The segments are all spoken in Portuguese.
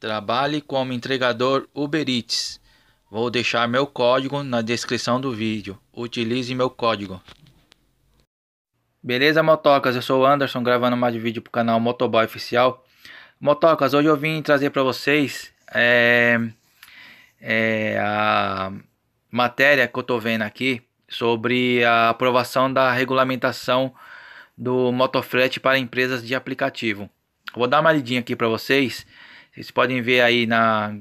Trabalhe como entregador Uber Eats. Vou deixar meu código na descrição do vídeo. Utilize meu código. Beleza, motocas? Eu sou o Anderson, gravando mais um vídeo para o canal Motoboy Oficial. Motocas, hoje eu vim trazer para vocês é, é, a matéria que eu estou vendo aqui sobre a aprovação da regulamentação do motofrete para empresas de aplicativo. Vou dar uma lidinha aqui para vocês vocês podem ver aí na,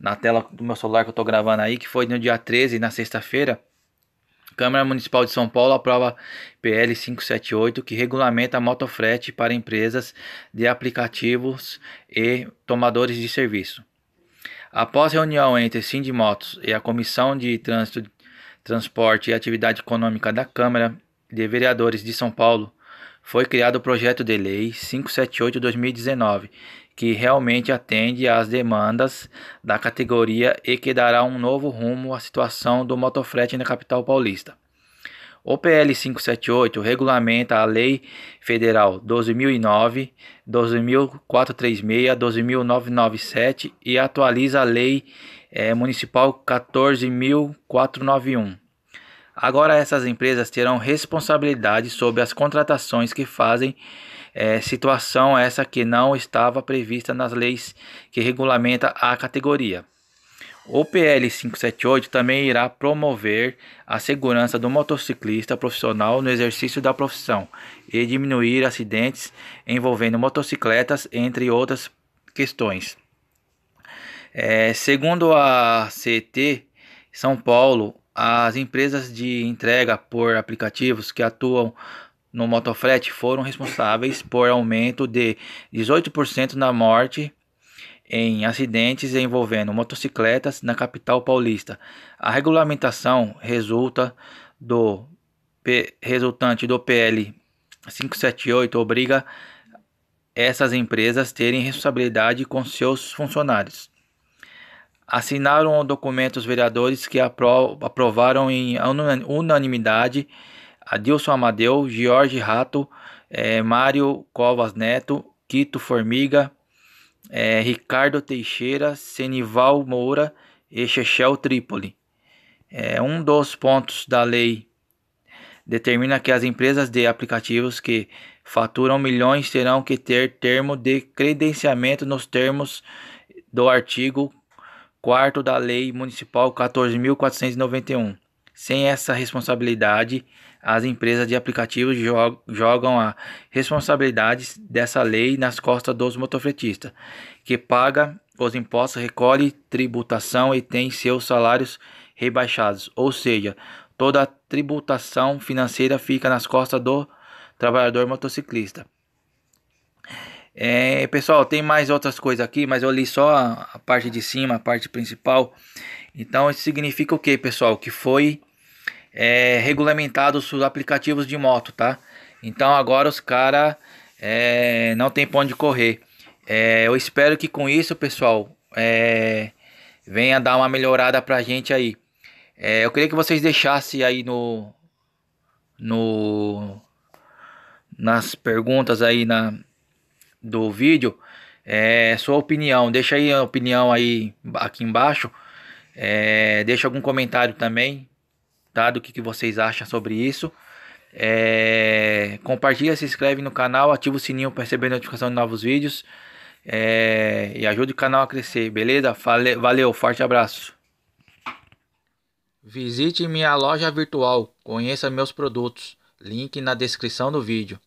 na tela do meu celular que eu estou gravando aí, que foi no dia 13, na sexta-feira. Câmara Municipal de São Paulo aprova PL 578 que regulamenta motofrete para empresas de aplicativos e tomadores de serviço. Após reunião entre Sindimotos e a Comissão de Trânsito, Transporte e Atividade Econômica da Câmara de Vereadores de São Paulo, foi criado o projeto de lei 578 de 2019, que realmente atende às demandas da categoria e que dará um novo rumo à situação do motofrete na capital paulista. O PL 578 regulamenta a Lei Federal 12.009, 12.436, 12.997 e atualiza a Lei eh, Municipal 14.491. Agora essas empresas terão responsabilidade sobre as contratações que fazem, é, situação essa que não estava prevista nas leis que regulamenta a categoria. O PL 578 também irá promover a segurança do motociclista profissional no exercício da profissão e diminuir acidentes envolvendo motocicletas, entre outras questões. É, segundo a CT São Paulo, as empresas de entrega por aplicativos que atuam no motofrete foram responsáveis por aumento de 18% na morte em acidentes envolvendo motocicletas na capital paulista. A regulamentação resulta do resultante do PL 578 obriga essas empresas terem responsabilidade com seus funcionários assinaram o documento os vereadores que aprovaram em unanimidade Adilson Amadeu, Jorge Rato, é, Mário Covas Neto, Quito Formiga, é, Ricardo Teixeira, Senival Moura e Chechel Trípoli. É, um dos pontos da lei determina que as empresas de aplicativos que faturam milhões terão que ter termo de credenciamento nos termos do artigo 4 da Lei Municipal 14.491. Sem essa responsabilidade, as empresas de aplicativos jogam a responsabilidade dessa lei nas costas dos motofretistas, que paga os impostos, recolhe tributação e tem seus salários rebaixados. Ou seja, toda a tributação financeira fica nas costas do trabalhador motociclista. É, pessoal, tem mais outras coisas aqui, mas eu li só a, a parte de cima, a parte principal. Então, isso significa o que, pessoal? Que foi é, regulamentado os aplicativos de moto, tá? Então, agora os caras é, não tem ponto de correr. É, eu espero que com isso, pessoal, é, venha dar uma melhorada pra gente aí. É, eu queria que vocês deixassem aí no... no nas perguntas aí na, do vídeo, é, sua opinião. Deixa aí a opinião aí aqui embaixo. É, deixa algum comentário também, tá? Do que, que vocês acham sobre isso. É, compartilha, se inscreve no canal, ativa o sininho para receber notificação de novos vídeos. É, e ajude o canal a crescer, beleza? Fale, valeu, forte abraço. Visite minha loja virtual, conheça meus produtos. Link na descrição do vídeo.